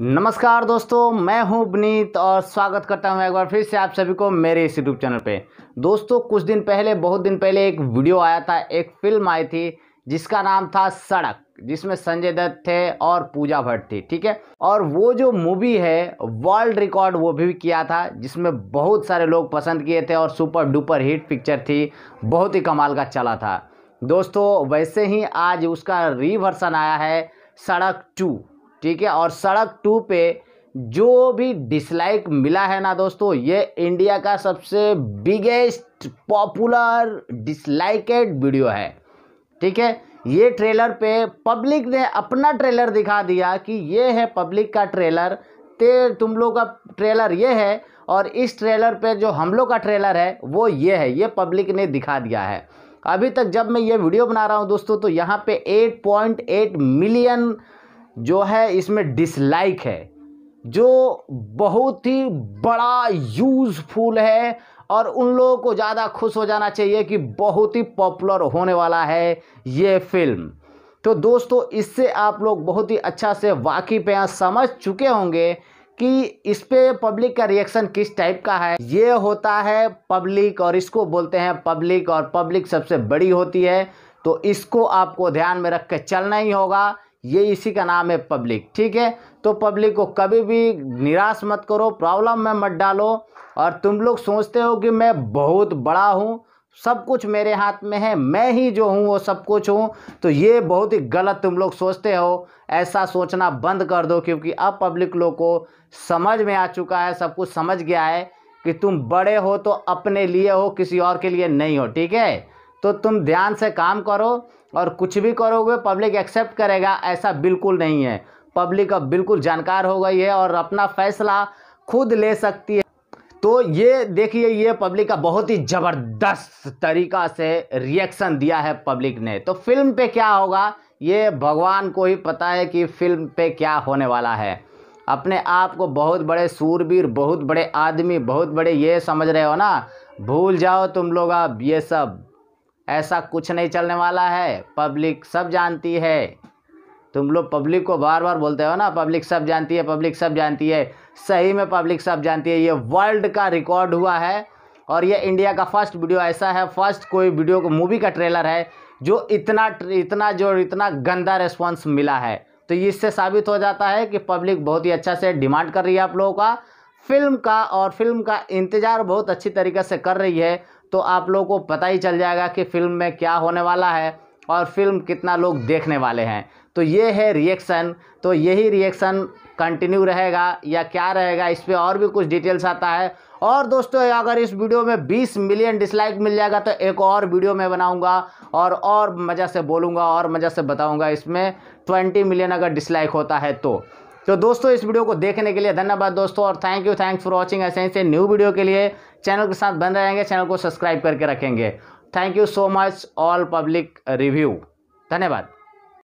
नमस्कार दोस्तों मैं हूं विनीत और स्वागत करता हूं एक बार फिर से आप सभी को मेरे इस यूट्यूब चैनल पे दोस्तों कुछ दिन पहले बहुत दिन पहले एक वीडियो आया था एक फिल्म आई थी जिसका नाम था सड़क जिसमें संजय दत्त थे और पूजा भट्ट थी ठीक है और वो जो मूवी है वर्ल्ड रिकॉर्ड वो भी किया था जिसमें बहुत सारे लोग पसंद किए थे और सुपर डुपर हिट पिक्चर थी बहुत ही कमाल का चला था दोस्तों वैसे ही आज उसका रीवर्सन आया है सड़क टू ठीक है और सड़क टू पे जो भी डिसलाइक मिला है ना दोस्तों ये इंडिया का सबसे बिगेस्ट पॉपुलर डिसलाइकेड वीडियो है ठीक है ये ट्रेलर पे पब्लिक ने अपना ट्रेलर दिखा दिया कि ये है पब्लिक का ट्रेलर ते तुम लोग का ट्रेलर ये है और इस ट्रेलर पे जो हम लोग का ट्रेलर है वो ये है ये पब्लिक ने दिखा दिया है अभी तक जब मैं ये वीडियो बना रहा हूँ दोस्तों तो यहाँ पे 8.8 मिलियन जो है इसमें डिसलाइक है जो बहुत ही बड़ा यूज़फुल है और उन लोगों को ज़्यादा खुश हो जाना चाहिए कि बहुत ही पॉपुलर होने वाला है ये फिल्म तो दोस्तों इससे आप लोग बहुत ही अच्छा से वाकिफ़ यहाँ समझ चुके होंगे कि इस पर पब्लिक का रिएक्शन किस टाइप का है ये होता है पब्लिक और इसको बोलते हैं पब्लिक और पब्लिक सबसे बड़ी होती है तो इसको आपको ध्यान में रख कर चलना ही होगा ये इसी का नाम है पब्लिक ठीक है तो पब्लिक को कभी भी निराश मत करो प्रॉब्लम में मत डालो और तुम लोग सोचते हो कि मैं बहुत बड़ा हूँ सब कुछ मेरे हाथ में है मैं ही जो हूँ वो सब कुछ हूँ तो ये बहुत ही गलत तुम लोग सोचते हो ऐसा सोचना बंद कर दो क्योंकि अब पब्लिक लोग को समझ में आ चुका है सब कुछ समझ गया है कि तुम बड़े हो तो अपने लिए हो किसी और के लिए नहीं हो ठीक है तो तुम ध्यान से काम करो और कुछ भी करोगे पब्लिक एक्सेप्ट करेगा ऐसा बिल्कुल नहीं है पब्लिक अब बिल्कुल जानकार हो गई है और अपना फैसला खुद ले सकती है तो ये देखिए ये पब्लिक का बहुत ही ज़बरदस्त तरीका से रिएक्शन दिया है पब्लिक ने तो फिल्म पे क्या होगा ये भगवान को ही पता है कि फिल्म पे क्या होने वाला है अपने आप को बहुत बड़े सूरबीर बहुत बड़े आदमी बहुत बड़े ये समझ रहे हो ना भूल जाओ तुम लोग अब ये सब ऐसा कुछ नहीं चलने वाला है पब्लिक सब जानती है तुम लोग पब्लिक को बार बार बोलते हो ना पब्लिक सब जानती है पब्लिक सब जानती है सही में पब्लिक सब जानती है ये वर्ल्ड का रिकॉर्ड हुआ है और ये इंडिया का फर्स्ट वीडियो ऐसा है फर्स्ट कोई वीडियो को मूवी का ट्रेलर है जो इतना इतना जो इतना गंदा रिस्पॉन्स मिला है तो इससे साबित हो जाता है कि पब्लिक बहुत ही अच्छा से डिमांड कर रही है आप लोगों का फिल्म का और फिल्म का इंतज़ार बहुत अच्छी तरीके से कर रही है तो आप लोगों को पता ही चल जाएगा कि फिल्म में क्या होने वाला है और फिल्म कितना लोग देखने वाले हैं तो ये है रिएक्शन तो यही रिएक्शन कंटिन्यू रहेगा या क्या रहेगा इस पर और भी कुछ डिटेल्स आता है और दोस्तों अगर इस वीडियो में 20 मिलियन डिसलाइक मिल जाएगा तो एक और वीडियो मैं बनाऊंगा और और मज़ा से बोलूँगा और मज़ा से बताऊँगा इसमें 20 मिलियन अगर डिसलाइक होता है तो तो दोस्तों इस वीडियो को देखने के लिए धन्यवाद दोस्तों और thank you thanks for watching ऐसे ऐसे न्यू वीडियो के लिए चैनल के साथ बन रहेंगे चैनल को सब्सक्राइब करके रखेंगे thank you so much all public review धन्यवाद